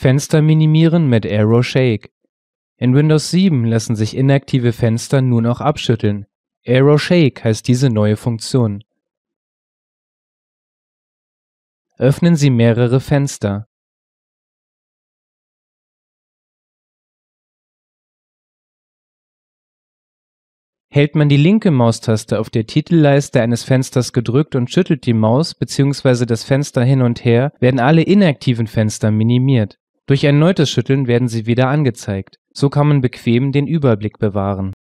Fenster minimieren mit Arrow Shake. In Windows 7 lassen sich inaktive Fenster nun auch abschütteln. Arrow Shake heißt diese neue Funktion. Öffnen Sie mehrere Fenster. Hält man die linke Maustaste auf der Titelleiste eines Fensters gedrückt und schüttelt die Maus bzw. das Fenster hin und her, werden alle inaktiven Fenster minimiert. Durch erneutes Schütteln werden sie wieder angezeigt, so kann man bequem den Überblick bewahren